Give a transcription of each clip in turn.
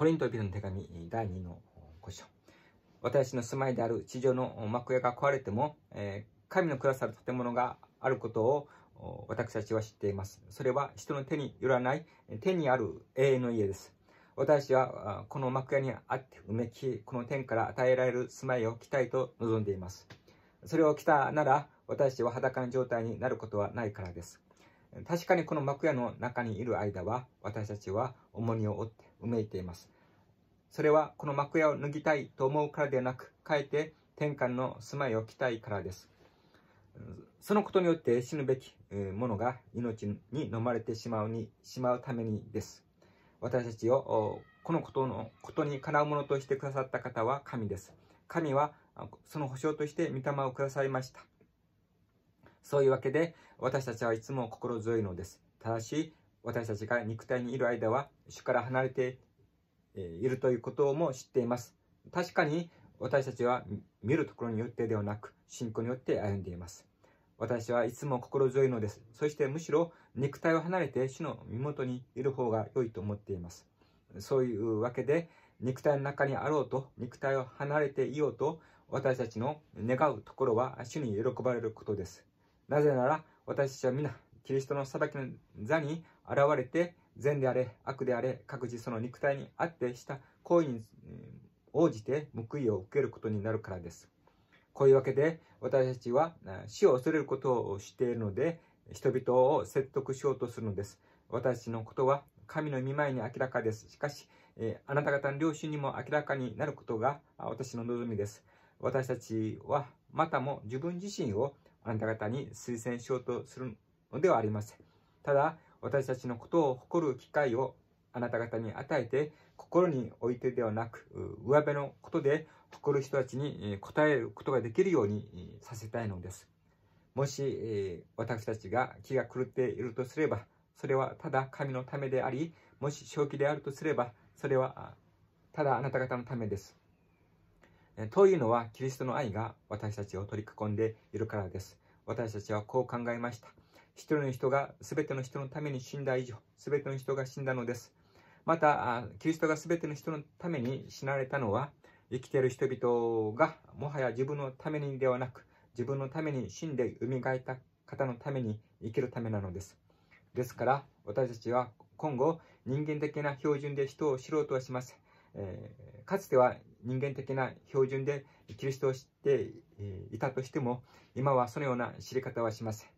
コリントビルの手紙第2の5章。私の住まいである地上の幕屋が壊れても、え神のくださる建物があることを私たちは知っています。それは人の手によらない手にある永遠の家です。私はこの幕屋にあってうめき、この天から与えられる住まいを着たいと望んでいます。それを着たなら私は裸の状態になることはないからです。確かにこの幕屋の中にいる間は私たちは重荷を負ってうめいています。それはこの幕屋を脱ぎたいと思うからではなく、かえて天下の住まいを着たいからです。そのことによって死ぬべきものが命に飲まれてしまうにしまうためにです。私たちをこのことのことにかなうものとしてくださった方は神です。神はその保証として御霊をくださいました。そういうわけで、私たちはいつも心強いのです。ただし、私たちが肉体にいる間は、主から離れているということも知っています。確かに、私たちは見るところによってではなく、信仰によって歩んでいます。私はいつも心強いのです。そしてむしろ肉体を離れて主の身元にいる方が良いと思っています。そういうわけで、肉体の中にあろうと、肉体を離れていようと、私たちの願うところは主に喜ばれることです。なぜなら、私たちは皆、キリストの裁きの座に現れて、善であれ、悪であれ、各自その肉体にあってした行為に応じて報いを受けることになるからです。こういうわけで、私たちは死を恐れることをしているので、人々を説得しようとするのです。私たちのことは神の御前に明らかです。しかし、えあなた方の両親にも明らかになることが私の望みです。私たちはまたも自分自身をあなた方に推薦しようとするのではありません。ただ、私たちのことを誇る機会をあなた方に与えて、心においてではなく、上辺のことで誇る人たちに応えることができるようにさせたいのです。もし、え私たちが気が狂っているとすれば、それはただ神のためであり、もし正気であるとすれば、それはただあなた方のためです。というのは、キリストの愛が私たちを取り囲んでいるからです。私たちはこう考えました。一人の人が全ての人のために死んだ以上、全ての人が死んだのです。また、キリストが全ての人のために死なれたのは、生きている人々がもはや自分のためにではなく、自分のために死んで蘇った方のために生きるためなのです。ですから、私たちは今後、人間的な標準で人を知ろうとはしません。えー、かつては人間的な標準でキリストを知っていたとしても今はそのような知り方はしません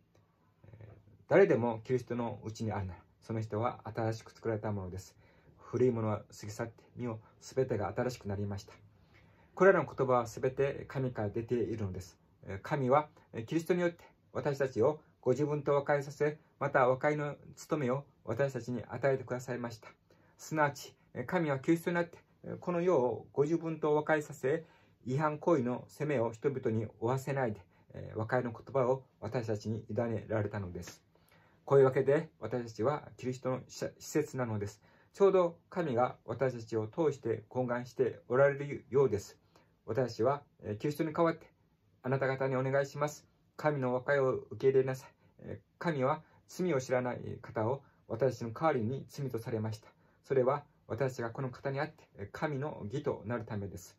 誰でもキリストのうちにあるならその人は新しく作られたものです古いものは過ぎ去って身を全てが新しくなりましたこれらの言葉は全て神から出ているのです神はキリストによって私たちをご自分と和解させまた和解の務めを私たちに与えてくださいましたすなわち神は救出になって、この世をご自分と和解させ、違反行為の責めを人々に負わせないで、和解の言葉を私たちに委ねられたのです。こういうわけで、私たちはキリストの施設なのです。ちょうど神が私たちを通して懇願しておられるようです。私たちは、キリストに代わって、あなた方にお願いします。神の和解を受け入れなさい。神は罪を知らない方を私たちの代わりに罪とされました。それは私がこの方にあって神の義となるためです。